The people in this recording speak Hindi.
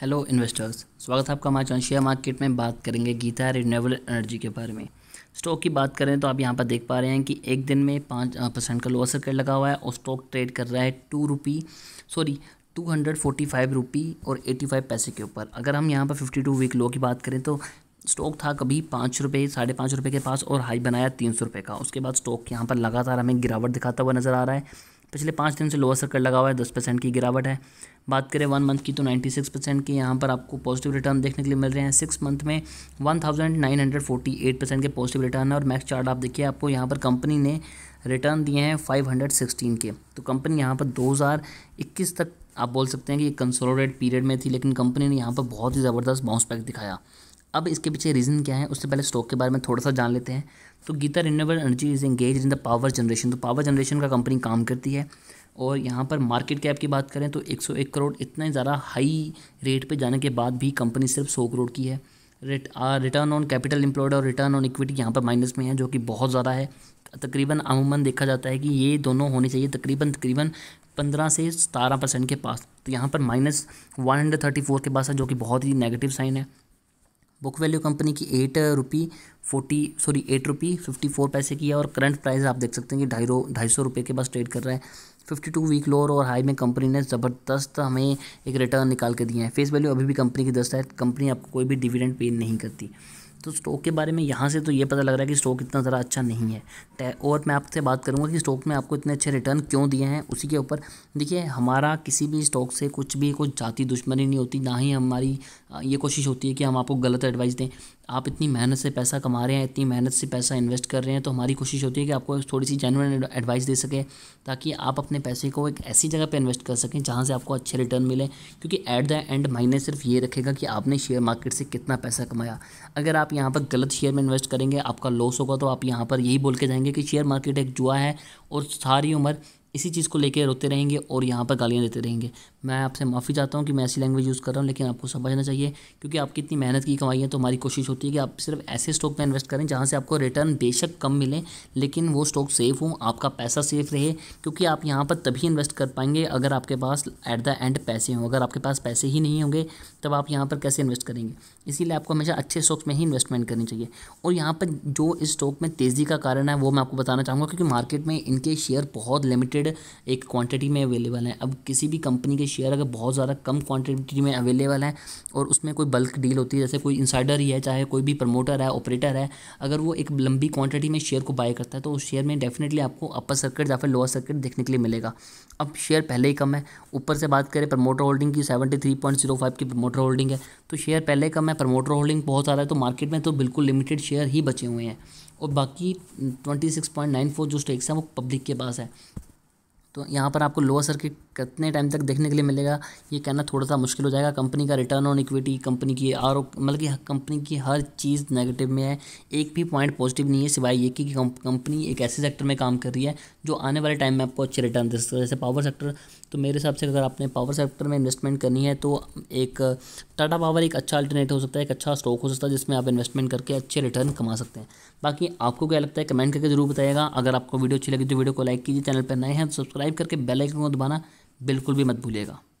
हेलो इन्वेस्टर्स स्वागत है आपका हमारे चौन शेयर मार्केट में बात करेंगे गीता रिन्यूएबल एनर्जी के बारे में स्टॉक की बात करें तो आप यहां पर देख पा रहे हैं कि एक दिन में पाँच परसेंट का लोअर सर्किट लगा हुआ है और स्टॉक ट्रेड कर रहा है two rupee sorry two hundred forty five rupee और एटी फाइव पैसे के ऊपर अगर हम यहाँ पर फिफ्टी टू वीक लो की बात करें तो स्टॉक था कभी पाँच रुपये साढ़े पाँच रुपये के पास और हाई बनाया तीन सौ रुपये का उसके बाद स्टॉक यहाँ पर लगातार हमें गिरावट दिखाता हुआ नज़र आ रहा है पिछले पाँच दिन से लोअर सर्कल लगा हुआ है दस परसेंट की गिरावट है बात करें वन मंथ की तो नाइन्टी सिक्स परसेंट की यहाँ पर आपको पॉजिटिव रिटर्न देखने के लिए मिल रहे हैं सिक्स मंथ में one thousand nine hundred forty eight percent के पॉजिटिव रिटर्न है और मैक्स चार्ट आप देखिए आपको यहाँ पर कंपनी ने रिटर्न दिए हैं फाइव हंड्रेड सिक्सटीन के तो कंपनी यहाँ पर दो हज़ार इक्कीस तक आप बोल सकते हैं कि कंसोलोडेट पीरियड में थी लेकिन कंपनी ने यहाँ पर बहुत ही ज़बरदस्त बाउंस बैक दिखाया अब इसके पीछे रीज़न क्या है उससे पहले स्टॉक के बारे में थोड़ा सा जान लेते हैं तो Gita renewable energy is engage in the power generation तो पावर जनरेशन का कंपनी काम करती है और यहाँ पर मार्केट कैप की बात करें तो 101 करोड़ इतना ज़्यादा हाई रेट पे जाने के बाद भी कंपनी सिर्फ 100 करोड़ की है रिटर्न ऑन कैपिटल एम्प्लॉयड और रिटर्न ऑन इक्विटी यहाँ पर माइनस में है जो कि बहुत ज़्यादा है तकरीबन अमूमन देखा जाता है कि ये दोनों होने चाहिए तकरीबन तकरीबन पंद्रह से सतारह परसेंट के पास तो यहाँ पर minus one hundred thirty four के पास है जो कि बहुत ही नेगेटिव साइन है बुक वैल्यू कंपनी की eight rupee forty sorry eight rupee fifty four paise की है और करंट प्राइस आप देख सकते हैं कि ढाई ढाई सौ रुपये के पास ट्रेड कर रहा है फिफ्टी टू वीक लोअर और हाई में कंपनी ने ज़बरदस्त हमें एक रिटर्न निकाल के दिया है फेस वैल्यू अभी भी कंपनी की दस्त है कंपनी आपको कोई भी डिविडेंड पे नहीं करती तो स्टॉक के बारे में यहाँ से तो ये पता लग रहा है कि स्टॉक इतना ज़रा अच्छा नहीं है और मैं आपसे बात करूँगा कि स्टॉक में आपको इतने अच्छे रिटर्न क्यों दिए हैं उसी के ऊपर देखिए हमारा किसी भी स्टॉक से कुछ भी कोई जाती दुश्मनी नहीं होती ना ही हमारी ये कोशिश होती है कि हम आपको गलत एडवाइस दें आप इतनी मेहनत से पैसा कमा रहे हैं इतनी मेहनत से पैसा इन्वेस्ट कर रहे हैं तो हमारी कोशिश होती है कि आपको थोड़ी सी जेनवन एडवाइस दे सके ताकि आप अपने पैसे को एक ऐसी जगह पर इन्वेस्ट कर सकें जहाँ से आपको अच्छे रिटर्न मिले क्योंकि एट द एंड मायने सिर्फ ये रखेगा कि आपने शेयर मार्केट से कितना पैसा कमाया अगर आप यहाँ पर गलत शेयर में इन्वेस्ट करेंगे आपका लॉस होगा तो आप यहाँ पर यही बोल के जाएंगे कि शेयर मार्केट एक जुआ है और सारी उम्र इसी चीज़ को लेकर रोते रहेंगे और यहाँ पर गालियाँ देते रहेंगे मैं आपसे माफ़ी चाहता हूँ कि मैं ऐसी लैंग्वेज यूज़ कर रहा हूँ लेकिन आपको समझना चाहिए क्योंकि आपकी इतनी मेहनत की कमाई है तो हमारी कोशिश होती है कि आप सिर्फ ऐसे स्टॉक में इन्वेस्ट करें जहाँ से आपको रिटर्न बेशक कम मिले लेकिन वो स्टॉक सेफ़ हो आपका पैसा सेफ रहे क्योंकि आप यहाँ पर तभी इन्वेस्ट कर पाएंगे अगर आपके पास एट द एंड पैसे हों अगर आपके पास पैसे ही नहीं होंगे तब आप यहाँ पर कैसे इन्वेस्ट करेंगे इसीलिए आपको हमेशा अच्छे स्टॉक्स में ही इन्वेस्टमेंट करनी चाहिए और यहाँ पर जो इस स्टॉक में तेज़ी का कारण है वो मैं आपको बताना चाहूँगा क्योंकि मार्केट में इनके शेयर बहुत लिमिटेड एक क्वांटिटी में अवेलेबल हैं अब किसी भी कंपनी के शेयर अगर बहुत ज़्यादा कम क्वांटिटी में अवेलेबल है और उसमें कोई बल्क डील होती है जैसे कोई इंसाइडर ही है चाहे कोई भी प्रमोटर है ऑपरेटर है अगर वो एक लंबी क्वांटिटी में शेयर को बाय करता है तो उस शेयर में डेफिनेटली आपको अपर सर्किट या फिर लोअर सर्किट देखने के लिए मिलेगा अब शेयर पहले ही कम है ऊपर से बात करें प्रमोटर होल्डिंग की seventy three point zero five की प्रमोटर होल्डिंग है तो शेयर पहले कम है प्रमोटर होल्डिंग बहुत ज़्यादा है तो मार्केट में तो बिल्कुल लिमिटेड शेयर ही बचे हुए हैं और बाकी twenty six point nine four जो स्टेक्स हैं वो पब्लिक के पास है तो यहाँ पर आपको लोअर सर्किट कितने टाइम तक देखने के लिए मिलेगा ये कहना थोड़ा सा मुश्किल हो जाएगा कंपनी का रिटर्न ऑन इक्विटी कंपनी की आर मतलब कि कंपनी की हर चीज़ नेगेटिव में है एक भी पॉइंट पॉजिटिव नहीं है सिवाय ये कि कंपनी एक ऐसे सेक्टर में काम कर रही है जो आने वाले टाइम में आपको अच्छे रिटर्न दे सकता है जैसे पावर सेक्टर तो मेरे हिसाब से अगर आपने पावर सेक्टर में इन्वेस्टमेंट करनी है तो एक टाटा पावर एक अच्छा अल्टरनेट हो सकता है एक अच्छा स्टॉक हो सकता है जिसमें आप इन्वेस्टमेंट करके अच्छे रिटर्न कमा सकते हैं बाकी आपको क्या लगता है कमेंट करके जरूर बताएगा अगर आपको वीडियो अच्छी लगी तो वीडियो को लाइक कीजिए चैनल पर नए हैं तो सब्सक्राइब करके बेल आइकन को दबाना बिल्कुल भी मत भूलिएगा